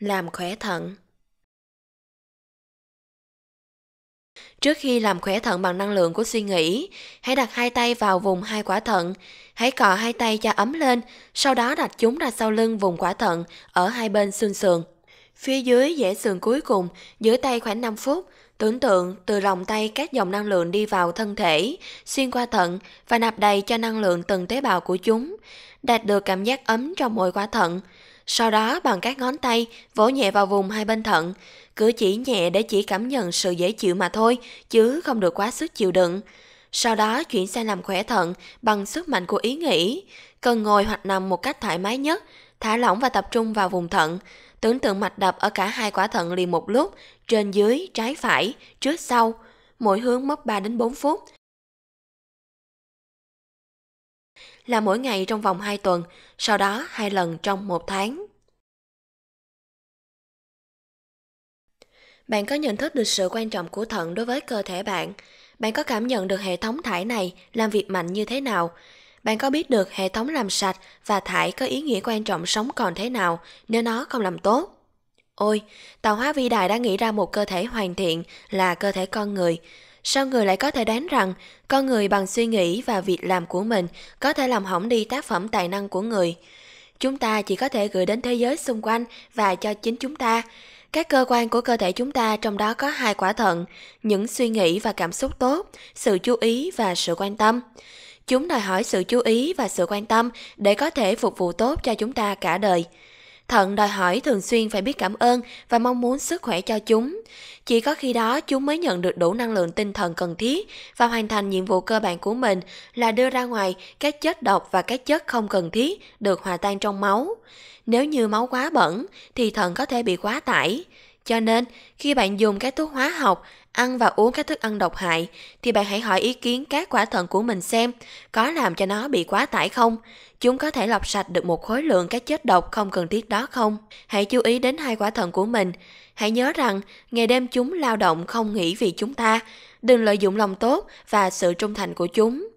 Làm khỏe thận Trước khi làm khỏe thận bằng năng lượng của suy nghĩ, hãy đặt hai tay vào vùng hai quả thận, hãy cọ hai tay cho ấm lên, sau đó đặt chúng ra sau lưng vùng quả thận ở hai bên xương sườn. Phía dưới dễ sườn cuối cùng, giữ tay khoảng 5 phút, tưởng tượng từ lòng tay các dòng năng lượng đi vào thân thể, xuyên qua thận và nạp đầy cho năng lượng từng tế bào của chúng, đạt được cảm giác ấm trong mỗi quả thận sau đó bằng các ngón tay vỗ nhẹ vào vùng hai bên thận, cứ chỉ nhẹ để chỉ cảm nhận sự dễ chịu mà thôi, chứ không được quá sức chịu đựng. Sau đó chuyển sang làm khỏe thận bằng sức mạnh của ý nghĩ, cần ngồi hoặc nằm một cách thoải mái nhất, thả lỏng và tập trung vào vùng thận, tưởng tượng mạch đập ở cả hai quả thận liền một lúc, trên dưới, trái phải, trước sau, mỗi hướng mất 3 đến 4 phút, là mỗi ngày trong vòng 2 tuần, sau đó hai lần trong một tháng. Bạn có nhận thức được sự quan trọng của thận đối với cơ thể bạn? Bạn có cảm nhận được hệ thống thải này làm việc mạnh như thế nào? Bạn có biết được hệ thống làm sạch và thải có ý nghĩa quan trọng sống còn thế nào nếu nó không làm tốt? Ôi, tạo hóa vĩ đại đã nghĩ ra một cơ thể hoàn thiện là cơ thể con người sao người lại có thể đoán rằng con người bằng suy nghĩ và việc làm của mình có thể làm hỏng đi tác phẩm tài năng của người. Chúng ta chỉ có thể gửi đến thế giới xung quanh và cho chính chúng ta. Các cơ quan của cơ thể chúng ta trong đó có hai quả thận, những suy nghĩ và cảm xúc tốt, sự chú ý và sự quan tâm. Chúng đòi hỏi sự chú ý và sự quan tâm để có thể phục vụ tốt cho chúng ta cả đời. Thận đòi hỏi thường xuyên phải biết cảm ơn và mong muốn sức khỏe cho chúng. Chỉ có khi đó chúng mới nhận được đủ năng lượng tinh thần cần thiết và hoàn thành nhiệm vụ cơ bản của mình là đưa ra ngoài các chất độc và các chất không cần thiết được hòa tan trong máu. Nếu như máu quá bẩn thì thận có thể bị quá tải. Cho nên, khi bạn dùng các thuốc hóa học, ăn và uống các thức ăn độc hại thì bạn hãy hỏi ý kiến các quả thận của mình xem có làm cho nó bị quá tải không, chúng có thể lọc sạch được một khối lượng các chất độc không cần thiết đó không. Hãy chú ý đến hai quả thận của mình. Hãy nhớ rằng ngày đêm chúng lao động không nghỉ vì chúng ta, đừng lợi dụng lòng tốt và sự trung thành của chúng